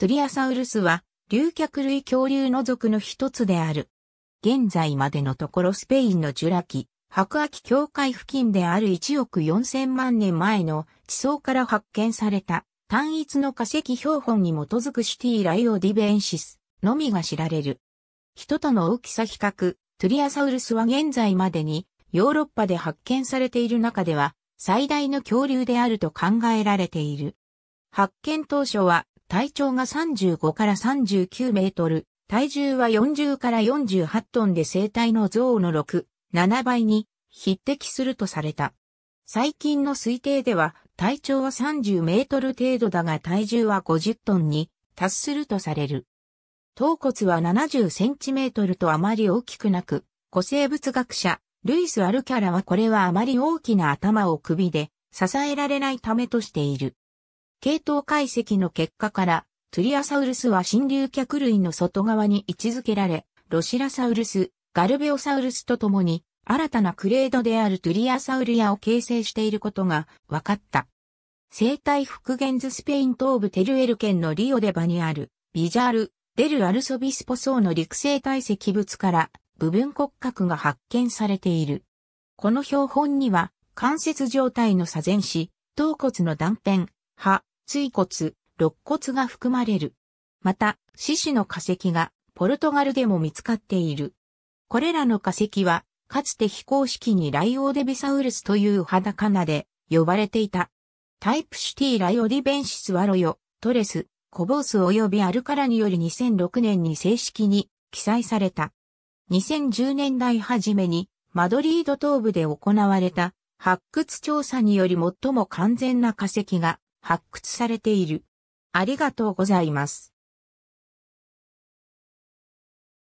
トリアサウルスは、竜脚類恐竜の族の一つである。現在までのところスペインのジュラ紀、白亜紀境界付近である1億4000万年前の地層から発見された単一の化石標本に基づくシティライオディベンシスのみが知られる。人との大きさ比較、トリアサウルスは現在までにヨーロッパで発見されている中では最大の恐竜であると考えられている。発見当初は体長が35から39メートル、体重は40から48トンで生体の像の6、7倍に匹敵するとされた。最近の推定では体長は30メートル程度だが体重は50トンに達するとされる。頭骨は70センチメートルとあまり大きくなく、古生物学者、ルイス・アルキャラはこれはあまり大きな頭を首で支えられないためとしている。系統解析の結果から、トゥリアサウルスは新竜脚類の外側に位置づけられ、ロシラサウルス、ガルベオサウルスとともに、新たなクレードであるトゥリアサウリアを形成していることが分かった。生態復元図スペイン東部テルエル県のリオデバにあるビジャール・デル・アルソビスポ層の陸生体積物から部分骨格が発見されている。この標本には関節状態の左前肢、頭骨の断片、歯、椎骨、肋骨が含まれる。また、獅子の化石がポルトガルでも見つかっている。これらの化石は、かつて非公式にライオーデビサウルスという裸名で呼ばれていた。タイプシティライオディベンシスワロヨ、トレス、コボース及びアルカラにより2006年に正式に記載された。2010年代初めにマドリード東部で行われた発掘調査により最も完全な化石が発掘されている。ありがとうございます。